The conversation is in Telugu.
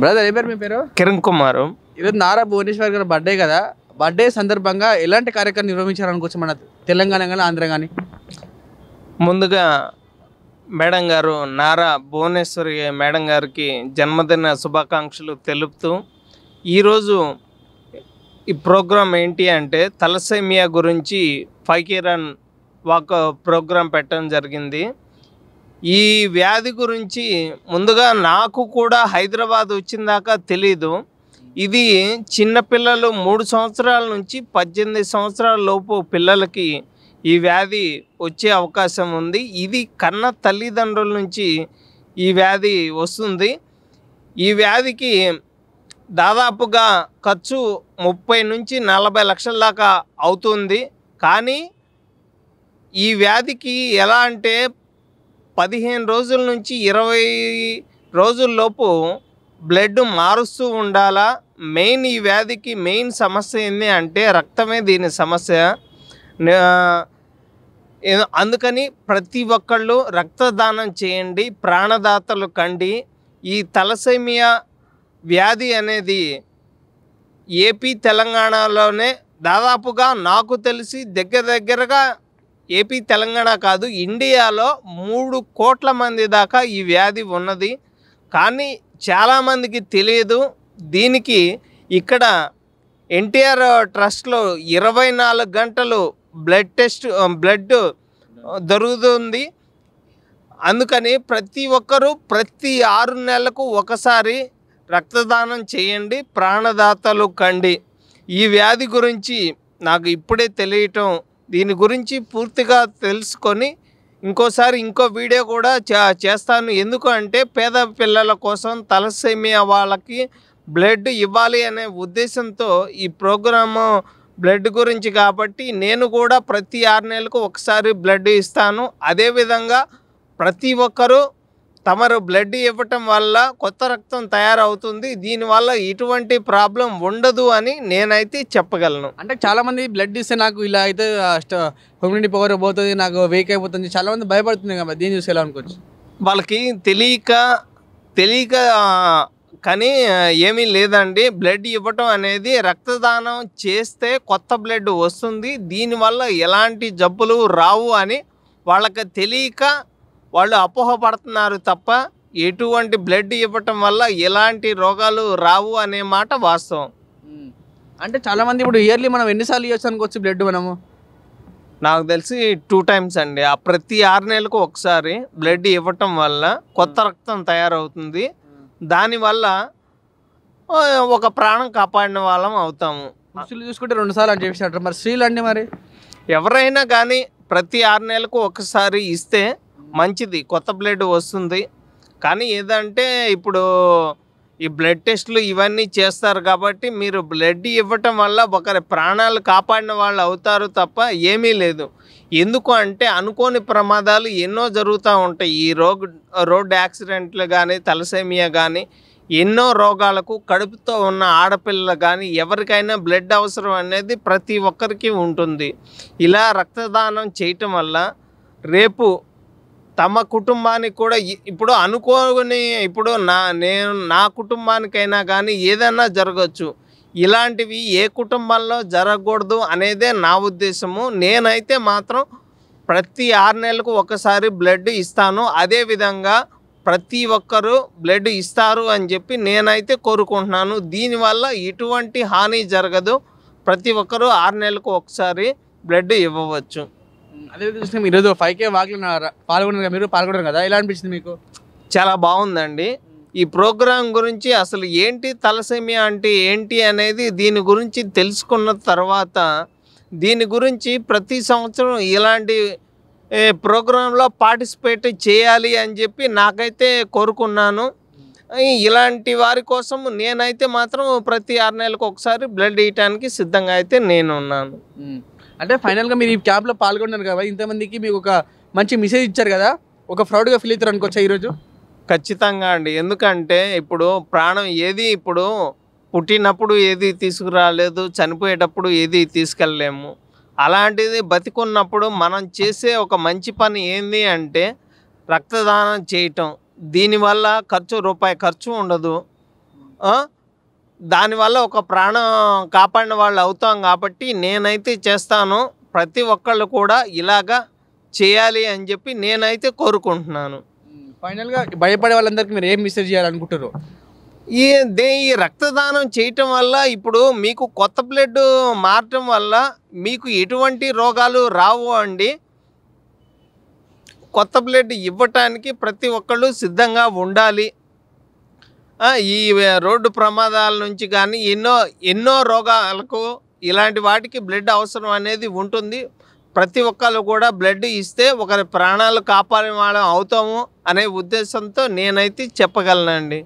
బ్రదర్ ఏ పేరు మీ పేరు కిరణ్ కుమార్ ఈరోజు నారా భువనేశ్వర్ గారి బర్త్డే కదా బర్త్డే సందర్భంగా ఎలాంటి కార్యక్రమం నిర్వహించాలనుకోవచ్చు మన తెలంగాణ కానీ ఆంధ్ర కానీ ముందుగా మేడం గారు నారా భువనేశ్వరి మేడం గారికి జన్మదిన శుభాకాంక్షలు తెలుపుతూ ఈరోజు ఈ ప్రోగ్రాం ఏంటి అంటే తలసేమియా గురించి ఫైకీరన్ వాక్ ప్రోగ్రాం పెట్టడం జరిగింది ఈ వ్యాధి గురించి ముందుగా నాకు కూడా హైదరాబాద్ వచ్చిందాక తెలీదు ఇది చిన్నపిల్లలు మూడు సంవత్సరాల నుంచి పద్దెనిమిది సంవత్సరాల లోపు పిల్లలకి ఈ వ్యాధి వచ్చే అవకాశం ఉంది ఇది కన్న తల్లిదండ్రుల నుంచి ఈ వ్యాధి వస్తుంది ఈ వ్యాధికి దాదాపుగా ఖర్చు ముప్పై నుంచి నలభై లక్షల దాకా అవుతుంది కానీ ఈ వ్యాధికి ఎలా అంటే పదిహేను రోజుల నుంచి ఇరవై రోజుల్లోపు బ్లడ్ మారుస్తూ ఉండాలా మెయిన్ ఈ వ్యాధికి మెయిన్ సమస్య ఏంది అంటే రక్తమే దీని సమస్య అందుకని ప్రతి ఒక్కళ్ళు రక్తదానం చేయండి ప్రాణదాతలు కండి ఈ తలసేమియా వ్యాధి అనేది ఏపీ తెలంగాణలోనే దాదాపుగా నాకు తెలిసి దగ్గర దగ్గరగా ఏపీ తెలంగాణ కాదు ఇండియాలో మూడు కోట్ల మంది దాకా ఈ వ్యాధి ఉన్నది కానీ చాలామందికి తెలియదు దీనికి ఇక్కడ ఎన్టీఆర్ ట్రస్ట్లో ఇరవై నాలుగు గంటలు బ్లడ్ టెస్ట్ బ్లడ్ దొరుకుతుంది అందుకని ప్రతి ఒక్కరూ ప్రతి ఆరు నెలలకు ఒకసారి రక్తదానం చేయండి ప్రాణదాతలు కండి ఈ వ్యాధి గురించి నాకు ఇప్పుడే తెలియటం దీని గురించి పూర్తిగా తెలుసుకొని ఇంకోసారి ఇంకో వీడియో కూడా చేస్తాను ఎందుకు అంటే పేద పిల్లల కోసం తలసేమియా వాళ్ళకి బ్లడ్ ఇవ్వాలి అనే ఉద్దేశంతో ఈ ప్రోగ్రాము బ్లడ్ గురించి కాబట్టి నేను కూడా ప్రతి ఆరు నెలలకు ఒకసారి బ్లడ్ ఇస్తాను అదేవిధంగా ప్రతి ఒక్కరూ తమరు బ్లడ్ ఇవ్వటం వల్ల కొత్త రక్తం తయారవుతుంది దీనివల్ల ఇటువంటి ప్రాబ్లం ఉండదు అని నేనైతే చెప్పగలను అంటే చాలామంది బ్లడ్ ఇస్తే నాకు ఇలా అయితే హ్యూమిడిటీ పవర్ పోతుంది నాకు వీక్ అయిపోతుంది చాలామంది భయపడుతుంది కదా దీన్ని చూసి ఎలా అనుకోవచ్చు వాళ్ళకి తెలియక తెలియక కానీ ఏమీ లేదండి బ్లడ్ ఇవ్వటం అనేది రక్తదానం చేస్తే కొత్త బ్లడ్ వస్తుంది దీనివల్ల ఎలాంటి జబ్బులు రావు అని వాళ్ళకి తెలియక వాళ్ళు అపోహపడుతున్నారు తప్ప ఎటువంటి బ్లడ్ ఇవ్వటం వల్ల ఎలాంటి రోగాలు రావు అనే మాట వాస్తవం అంటే చాలామంది ఇప్పుడు ఇయర్లీ మనం ఎన్నిసార్లు ఇవ్వడానికి వచ్చి బ్లడ్ మనము నాకు తెలిసి టూ టైమ్స్ అండి ఆ ప్రతి ఆరు నెలలకు ఒకసారి బ్లడ్ ఇవ్వటం వల్ల కొత్త రక్తం తయారవుతుంది దానివల్ల ఒక ప్రాణం కాపాడిన వాళ్ళం అవుతాము పురుషులు చూసుకుంటే రెండు సార్లు అని చెప్పేసి మరి స్త్రీలు అండి మరి ఎవరైనా కానీ ప్రతి ఆరు నెలలకు ఒకసారి ఇస్తే మంచిది కొత్త బ్లడ్ వస్తుంది కానీ ఏదంటే ఇప్పుడు ఈ బ్లడ్ టెస్ట్లు ఇవన్నీ చేస్తారు కాబట్టి మీరు బ్లడ్ ఇవ్వటం వల్ల ఒకరి ప్రాణాలు కాపాడిన వాళ్ళు అవుతారు తప్ప ఏమీ లేదు ఎందుకు అంటే అనుకోని ప్రమాదాలు ఎన్నో జరుగుతూ ఉంటాయి ఈ రోగ్ రోడ్డు యాక్సిడెంట్లు కానీ తలసేమియా కానీ ఎన్నో రోగాలకు కడుపుతో ఉన్న ఆడపిల్లలు కానీ ఎవరికైనా బ్లడ్ అవసరం అనేది ప్రతి ఒక్కరికి ఉంటుంది ఇలా రక్తదానం చేయటం వల్ల రేపు తమ కుటుంబానికి కూడా ఇప్పుడు అనుకోని ఇప్పుడు నా నేను నా కుటుంబానికైనా కానీ ఏదైనా జరగచ్చు ఇలాంటివి ఏ కుటుంబంలో జరగకూడదు అనేదే నా ఉద్దేశము నేనైతే మాత్రం ప్రతి ఆరు నెలలకు ఒకసారి బ్లడ్ ఇస్తాను అదేవిధంగా ప్రతి ఒక్కరూ బ్లడ్ ఇస్తారు అని చెప్పి నేనైతే కోరుకుంటున్నాను దీనివల్ల ఎటువంటి హాని జరగదు ప్రతి ఒక్కరూ ఆరు నెలలకు ఒకసారి బ్లడ్ ఇవ్వవచ్చు అదే చూస్తే మీరు ఫైవ్ కే వాకిలు పాల్గొన్నారు మీరు పాల్గొన్నారు కదా ఎలా అనిపించింది మీకు చాలా బాగుందండి ఈ ప్రోగ్రాం గురించి అసలు ఏంటి తలసేమి అంటే ఏంటి అనేది దీని గురించి తెలుసుకున్న తర్వాత దీని గురించి ప్రతి సంవత్సరం ఇలాంటి ప్రోగ్రాంలో పార్టిసిపేట్ చేయాలి అని చెప్పి నాకైతే కోరుకున్నాను ఇలాంటి వారి కోసం నేనైతే మాత్రం ప్రతి ఆరు నెలలకు ఒకసారి బ్లడ్ ఇవ్వటానికి సిద్ధంగా అయితే నేనున్నాను అంటే ఫైనల్గా మీరు ఈ క్యాంప్లో పాల్గొన్నారు కదా ఇంతమందికి మీకు ఒక మంచి మెసేజ్ ఇచ్చారు కదా ఒక ఫ్రౌడ్గా ఫీల్ అవుతారు అనుకోవచ్చా ఈరోజు ఖచ్చితంగా అండి ఎందుకంటే ఇప్పుడు ప్రాణం ఏది ఇప్పుడు పుట్టినప్పుడు ఏది తీసుకురాలేదు చనిపోయేటప్పుడు ఏది తీసుకెళ్ళలేము అలాంటిది బతికున్నప్పుడు మనం చేసే ఒక మంచి పని ఏంది అంటే రక్తదానం చేయటం దీనివల్ల ఖర్చు రూపాయి ఖర్చు ఉండదు దానివల్ల ఒక ప్రాణం కాపాడిన వాళ్ళు అవుతాం కాబట్టి నేనైతే చేస్తాను ప్రతి ఒక్కళ్ళు కూడా ఇలాగా చేయాలి అని చెప్పి నేనైతే కోరుకుంటున్నాను ఫైనల్గా భయపడే వాళ్ళందరికీ మీరు ఏం మెసేజ్ చేయాలనుకుంటారు ఈ దే ఈ రక్తదానం చేయటం వల్ల ఇప్పుడు మీకు కొత్త బ్లడ్ మారటం వల్ల మీకు ఎటువంటి రోగాలు రావు అండి కొత్త బ్లడ్ ఇవ్వటానికి ప్రతి ఒక్కళ్ళు సిద్ధంగా ఉండాలి ఈ రోడ్డు ప్రమాదాల నుంచి కానీ ఎన్నో ఎన్నో రోగాలకు ఇలాంటి వాటికి బ్లడ్ అవసరం అనేది ఉంటుంది ప్రతి ఒక్కళ్ళు కూడా బ్లడ్ ఇస్తే ఒకరి ప్రాణాలు కాపాడే వాళ్ళం అవుతాము అనే ఉద్దేశంతో నేనైతే చెప్పగలనండి